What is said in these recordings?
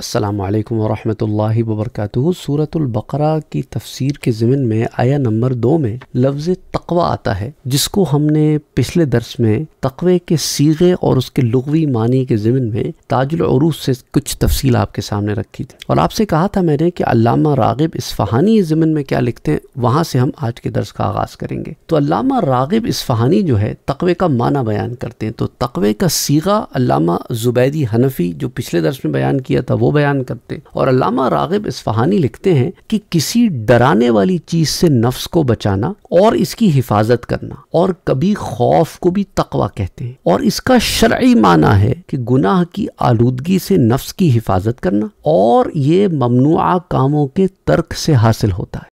असलकम वरहमल वबरक सूरतुल्बकरा की तफसीर के ज़मन में आया नंबर दो में लफ्ज़ तकवा आता है जिसको हमने पिछले दर्स में तकवे के सीगे और उसके लगवी मानी के ज़मन में ताजुलरूज से कुछ तफसील आपके सामने रखी थी और आपसे कहा था मैंने कि अलामा रागिब इसफ़हानी इस ज़मन में क्या लिखते हैं वहाँ से हम आज के दर्स का आगाज़ करेंगे तो अलामा रागिब इसफ़हानी जो है तकवे का माना बयान करते हैं तो तकवे का सीगा अलामा जुबैदी हनफी जो पिछले दर्स में बयान किया था वो बयान करते हैं और अलामा रागिब इस्फहानी लिखते हैं कि किसी डराने वाली चीज से नफ्स को बचाना और इसकी हिफाजत करना और कभी खौफ को भी तकवा कहते हैं और इसका शर्य माना है कि गुनाह की आलूदगी से नफ्स की हिफाजत करना और ये ममनुआ कामों के तर्क से हासिल होता है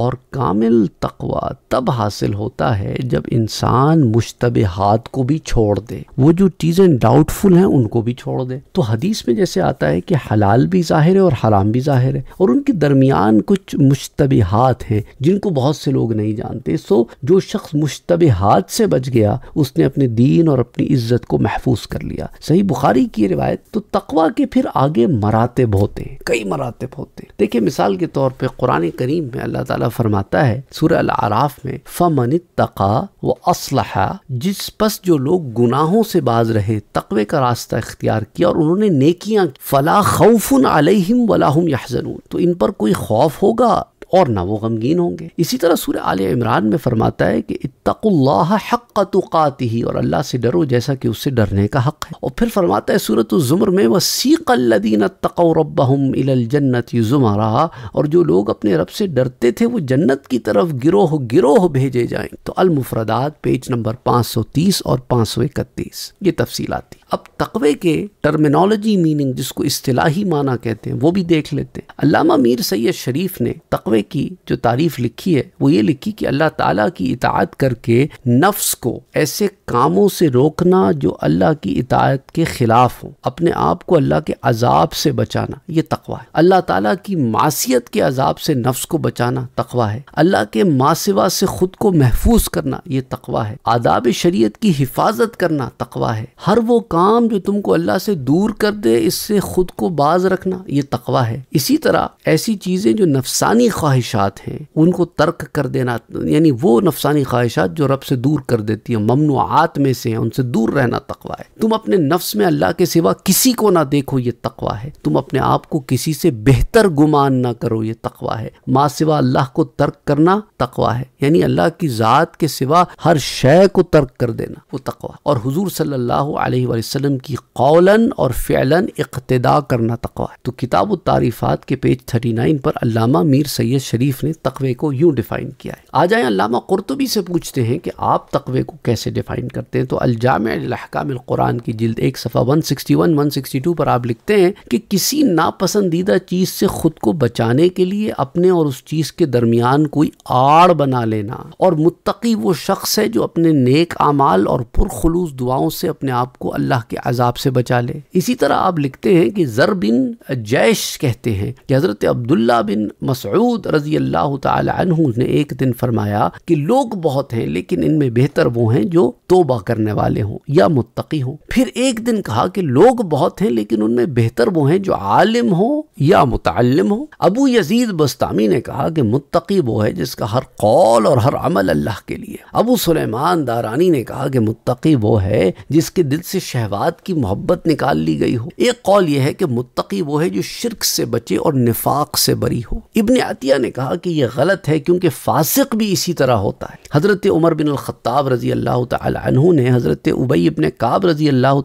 और कामिल तकवा तब हासिल होता है जब इंसान मुशतब हाथ को भी छोड़ दे वो जो चीज़ें डाउटफुल हैं उनको भी छोड़ दे तो हदीस में जैसे आता है कि हलाल भी ज़ाहिर है और हराम भी ज़ाहिर है और उनके दरमियान कुछ मुशतबे हाथ हैं जिनको बहुत से लोग नहीं जानते सो जो शख्स मुशतब हाथ से बच गया उसने अपने दीन और अपनी इज्जत को महफूज कर लिया सही बुखारी की रिवायत तो तकवा के फिर आगे मरातब होते हैं कई मरातब होते हैं देखिए मिसाल के तौर पर कुरान करीम में अल्लाह त ताला फरमाता है सूर अल आराफ में फमन तका व असलहा जिस पस जो लोग गुनाहों से बाज रहे तकवे का रास्ता इख्तियार किया और उन्होंने नेकियां फला खौफन अलहिम वलाहम यहजनून तो इन पर कोई खौफ होगा और ना वो गमगीन होंगे इसी तरह सूर्य आल इमरान में फरमाता है कि इतकुल्ला हक हक़ तुक़ात ही और अल्लाह से डरो जैसा कि उससे डरने का हक़ है और फिर फरमाता है सूरत ज़ुमर में वसीक़ीन तकौरबम इलजन्नत रहा और जो लोग अपने रब से डरते थे वो जन्नत की तरफ गिरोह गिरोह भेजे जाएं तो अलमुफरदात पेज नंबर पाँच सौ तीस और पाँच सौ इकतीस ये तफसील आती अब तकवे के टर्मिनोलॉजी मीनिंग जिसको इस्तिलाही माना कहते हैं वो भी देख लेते हैं अलामा मीर सैद शरीफ ने तकवे की जो तारीफ लिखी है वो ये लिखी कि अल्लाह ताला की इतात करके नफ्स को को ऐसे कामों से रोकना जो अल्लाह की इतायत के ख़िलाफ़ हो अपने आप को अल्लाह के अजाब से बचाना ये तकवा है अल्लाह ताला की मासीत के अजाब से नफ्स को बचाना तकवा है अल्लाह के मासिवा से खुद को महफूज करना ये तकवा है आदाब शरीयत की हिफाजत करना तकवा है हर वो काम जो तुमको अल्लाह से दूर कर दे इससे खुद को बाज रखना ये तकवा है इसी तरह ऐसी चीज़ें जो नफसानी ख्वाहिशात हैं उनको तर्क कर देना यानी वो नफसानी ख्वाहिशात जो रब से दूर कर दे देती है ममनुआत में से है उनसे दूर रहना तकवा है तुम अपने नफ्स में अल्लाह के सिवा किसी को ना देखो ये तकवा है तुम अपने आप को किसी से बेहतर गुमान ना करो ये तकवा है माँ सिवा अल्लाह को तर्क करना तकवा है यानी अल्लाह की ज़ात के सिवा हर शय को तर्क कर देना वो तकवा और हजूर सल्लल्लाहु अलैहि वसल्लम की कौलन और फ़ैलन इकतदा करना तकवा है तो किताब तारीफ़ात के पेज थर्टी नाइन पर अलामा मीर सैयद शरीफ ने तकवे को यूँ डिफाइन किया है आ जाए अलामा कुरतुबी से पूछते हैं कि आप तकवे को कैसे डिफ़ाइन करते हैं तो अलजामकाम की जिल्द एक सफ़ा 161 162 पर आप लिखते हैं कि किसी नापसंदीदा चीज़ से ख़ुद को बचाने के लिए अपने और उस चीज़ के दरमियान कोई आड़ बना लेना और मुतकी वो शख्स है जो अपने नेक आमाल और पुरखलूस दुआओं से अपने आप को अल्लाह के अजाब से बचा ले इसी तरह आप लिखते हैं कि ज़र बिन जैश कहते हैं कि हज़रत अब्दुल्ला बिन मसूद रजी अल्लाह तु ने एक दिन फरमाया कि लोग बहुत हैं लेकिन इनमें बेहतर पैगंबर वो हैं जो तोबा करने वाले हों या मुत्तकी हों फिर एक दिन कहा कि लोग बहुत हैं लेकिन उनमें बेहतर वो हैं जो आलिम हो या मुतम हो अबू यजीद बस्तामी ने कहा कि मुत्तकी वो है जिसका हर कौल और हर अमल अल्लाह के लिए अबू सुलेमान दारानी ने कहा कि मुत्तकी वो है जिसके दिल से शहवात की मोहब्बत निकाल ली गई हो एक कौल यह है कि मुत्तकी वो है जो शिरक से बचे और निफाक से बरी हो इबन अतिया ने कहा कि यह गलत है क्योंकि फासिक भी इसी तरह होता है हजरत उमर बिन अल खत्ताब रज़ी अल्लाह तु ने हज़रत उबई अपने काब रज़ी अल्लाह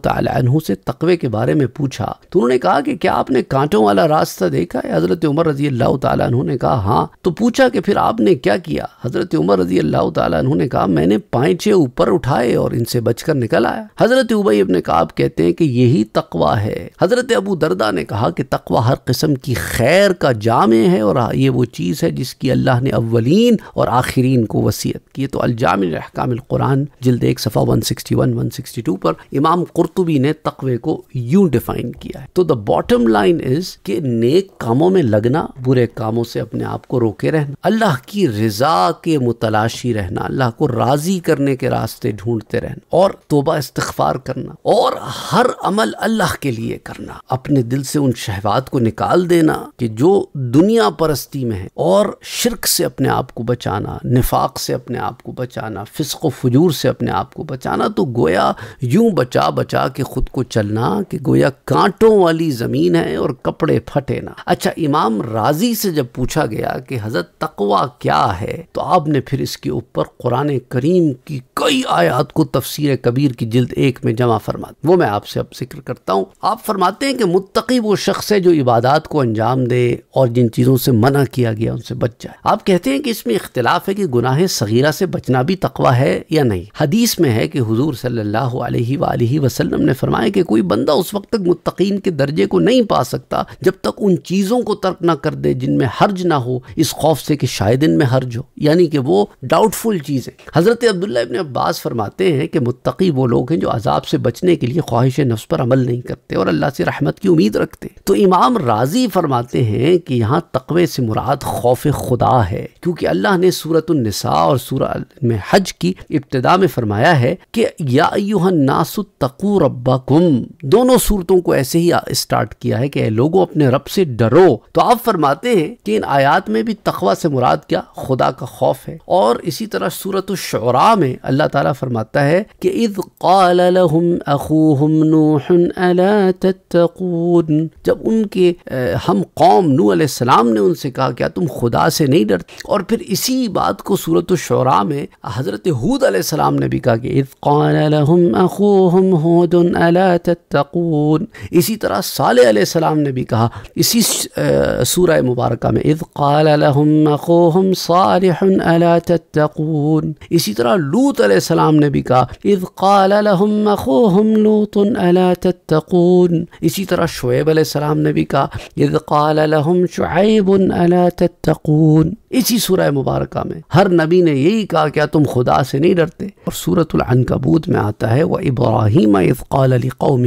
तु से तकवे के बारे में पूछा तो उन्होंने कहा कि क्या आपने कांटों वाला रास्ता देखा है हज़रत उमर रज़ी अल्लाह तु ने कहा हाँ तो पूछा कि फिर आपने क्या किया हज़रत उमर रज़ी अल्लाह तु ने कहा मैंने पाँचे ऊपर उठाए और इनसे बचकर निकल आया हज़रत उबई अपने काब कहते हैं कि यही तकवा है हज़रत अबू दरदा ने कहा कि तकवा हर किस्म की खैर का जाम है और ये वो चीज़ है जिसकी अल्लाह ने अवलिन और आखिरीन को वसीयत की तो अलजाम अहकाम कुरान जिल्द एक सफ़ा 161 162 पर इमाम कुरतुबी ने तकवे को यूं डिफाइन किया है तो द बॉटम लाइन इज कि नेक कामों में लगना बुरे कामों से अपने आप को रोके रहना अल्लाह की रजा के मुतलाशी रहना अल्लाह को राजी करने के रास्ते ढूंढते रहना और तोबा इस्तफार करना और हर अमल अल्लाह के लिए करना अपने दिल से उन शहवात को निकाल देना कि जो दुनिया परस्ती में है और शिरक से अपने आप को बचाना निफाक से अपने आप को बचाना फिसको फुज हजूर से अपने आप को बचाना तो गोया यूं बचा बचा के ख़ुद को चलना कि गोया कांटों वाली ज़मीन है और कपड़े फटे ना अच्छा इमाम राजी से जब पूछा गया कि हज़रत तकवा क्या है तो आपने फिर इसके ऊपर कुरान करीम की कई आयात को तफसीर कबीर की जिल्द एक में जमा फरमा वो मैं आपसे अब जिक्र करता हूँ आप फरमाते हैं कि मुतकी वो शख्स है जो इबादत को अंजाम दे और जिन चीज़ों से मना किया गया उनसे बच जाए आप कहते हैं कि इसमें इख्तलाफ है कि गुनाह सगीरा से बचना भी तकवा है या नहीं हदीस में है कि हजूर सल्ला वसलम ने फरमाया कि कोई बंदा उस वक्त तक मुतकीन के दर्जे को नहीं पा सकता जब तक उन चीज़ों को तर्क ना कर दे जिनमें हर्ज ना हो इस खौफ से कि शायद इनमें हर्ज हो यानी कि वो डाउटफुल चीज है हज़रत अब्दुल्ला अब्बास फरमाते हैं कि मुतकी वो लोग हैं जो अजाब से बचने के लिए ख्वाहिश नफ्स पर अमल नहीं करते और अल्लाह से रहमत की उम्मीद रखते तो इमाम राजी फरमाते हैं कि यहाँ तकवे से मुराद खौफ खुदा है क्योंकि अल्लाह ने सूरत और सूरह में हज की इब्तदा में फरमाया है कि या नासु तकू कुम दोनों सूरतों को ऐसे ही स्टार्ट किया है कि लोगों अपने रब से डरो तो आप फरमाते हैं कि इन आयात में भी तकवा से मुराद क्या खुदा का खौफ है और इसी तरह सूरत शरा में अल्लाह अल्लाह ताला फरमाता है कि इद कम अखूहम नूहन तत्तकून जब उनके हम कौम नू सलाम ने उनसे कहा क्या तुम खुदा से नहीं डरते और फिर इसी बात को सूरत शरा में हज़रत हूद सलाम ने भी कहा कि इद कम अखूहम हूदन तत्तकून इसी तरह साल सलाम ने भी कहा इसी सूरह मुबारक में इद कम अखूहम साल तत्तकून इसी तरह लूत عليه السلام نبی کا اذ قال لهم اخوهم لوط الا تتقون اسی طرح شعیب علیہ السلام نبی کا اذ قال لهم شعیب الا تتقون इसी सूरह मुबारक में हर नबी ने यही कहा क्या तुम खुदा से नहीं डरते और सूरतलकबूत में आता है वह इब्राहिम फ़ालकौम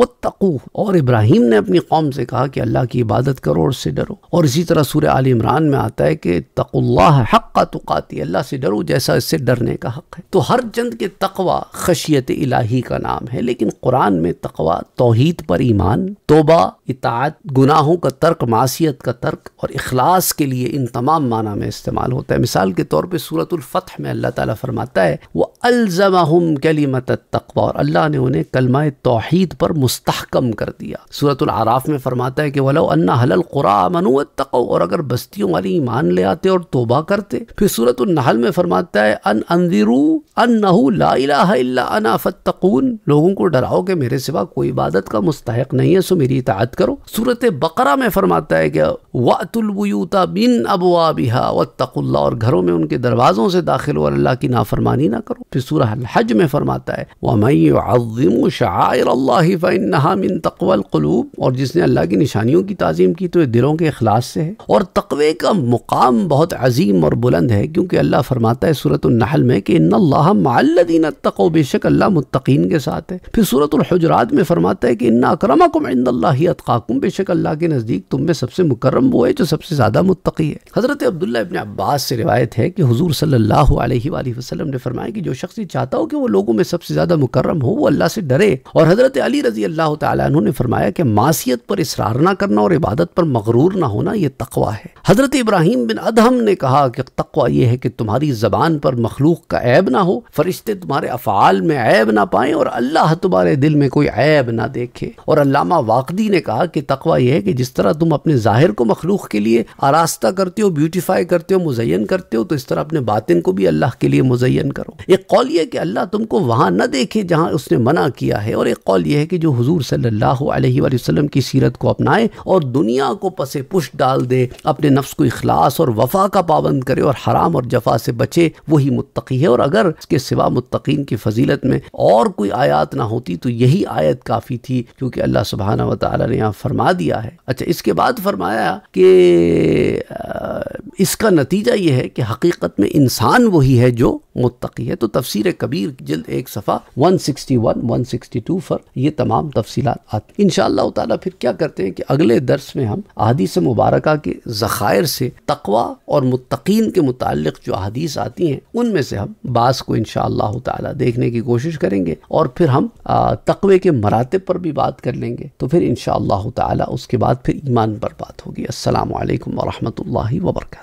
व तकू और इब्राहिम ने अपनी कौम से कहा कि अल्लाह की इबादत करो और उससे डरो और इसी तरह सूर्य आल इमरान में आता है कि तकुल्लाह हक़ का तुकाती अल्लाह से डरो जैसा इससे डरने का हक़ है तो हर चंद के तकवा खशियत इलाही का नाम है लेकिन कुरान में तकवा तोहहीद पर ईमान तोबा इतात गुनाहों का तर्क मासीत का तर्क और अखलास के लिए इन तमाम माना में इस्तेमाल होता है मिसाल के तौर पर सूरत में अल्लाह ताली फरमाता है वह अलज़माहम कलीमत तकवा और अल्लाह ने उन्हें कलमा तोहद पर मुस्तकम कर दिया सूरतुल आराफ में फरमाता है कि वलो अन्ना हलल कुरा मनुत तको और अगर बस्तियों वाली ईमान ले आते और तोबा करते फिर सूरतुल में फरमाता है अन अंदिरू अन नहू लाला फ़तकून लोगों को डराओ कि मेरे सिवा कोई इबादत का मुस्तक नहीं है सो मेरी इतात करो सूरत बकरा में फरमाता है कि वातुलबयूता बिन अबवा बिहा व और घरों में उनके दरवाज़ों से दाखिल हो अल्लाह की नाफरमानी ना करो फिर सूरह हज में फरमाता है वमयम शायर फ़िनहा मिन तकवल कलूब और जिसने अल्लाह की निशानियों की तज़ीम की तो ये दिलों के अखलास से है और तकवे का मुकाम बहुत अजीम और बुलंद है क्योंकि अल्लाह फरमाता है सूरत नहल में कि इन तक बेशक अल्लाह मुतकीन के साथ है फिर सूरत हजरात में फरमाता है कि इन्ना अक्रमकुम इंदल्लाही अतकाकुम बेशक अल्लाह के नज़दीक तुम में सबसे मुकरम वो है जो सबसे ज़्यादा मुतकी है हज़रत अब्दुल्ला इबन अब्बास से रिवायत है कि हजूर सल्ला वसलम ने फरमाया कि जो शख्स ये चाहता हो कि वो लोगों में सबसे ज़्यादा मुकर्रम हो वो अल्लाह से डरे और हज़रत अली रजी अल्लाह तु ने फरमाया कि मासीत पर इसरार ना करना और इबादत पर मकरूर ना होना यह तकवा है हज़रत इब्राहिम बिन अदहम ने कहा कि तकवा यह है कि तुम्हारी ज़बान पर मखलूक का ऐब ना हो फरिश्ते तुम्हारे अफ़ाल में ऐब ना पाए और अल्लाह तुम्हारे दिल में कोई ऐब ना देखे और अलामा वाकदी ने कहा कि तकवा यह है कि जिस तरह तुम अपने ज़ाहिर को मखलूक के लिए आरास्ता करते हो ब्यूटीफाई करते हो मुजयन करते हो तो इस तरह अपने बातिन को भी अल्लाह के लिए मुजयन करो एक कौल यह कि अल्लाह तुमको वहाँ न देखे जहाँ उसने मना किया है और एक कौल यह है कि जो हजूर सल्ला अलैहि की सीरत को अपनाए और दुनिया को पसे पुश डाल दे अपने नफ्स को इखलास और वफा का पाबंद करे और हराम और जफा से बचे वही मुतकी है और अगर इसके सिवा मुतकीन की फजीलत में और कोई आयात ना होती तो यही आयत काफ़ी थी क्योंकि अल्लाह सुबहाना वाली ने यहाँ फरमा दिया है अच्छा इसके बाद फरमाया कि इसका नतीजा ये है कि हकीकत में इंसान वही है जो मुतकी है तो तफसीर कबीर जल्द एक सफ़ा 161, 162 पर ये तमाम तफसीत आती इन ताला फिर क्या करते हैं कि अगले दर्स में हम अदीस मुबारक के ज़ख़ायर से तकवा और मुतकीन के मुतक जो अदीस आती हैं उनमें से हम बास को इन शाह देखने की कोशिश करेंगे और फिर हम तकवे के मरातब पर भी बात कर लेंगे तो फिर इन शाह उसके बाद फिर ईमान पर बात होगी असल वरहमल वर्का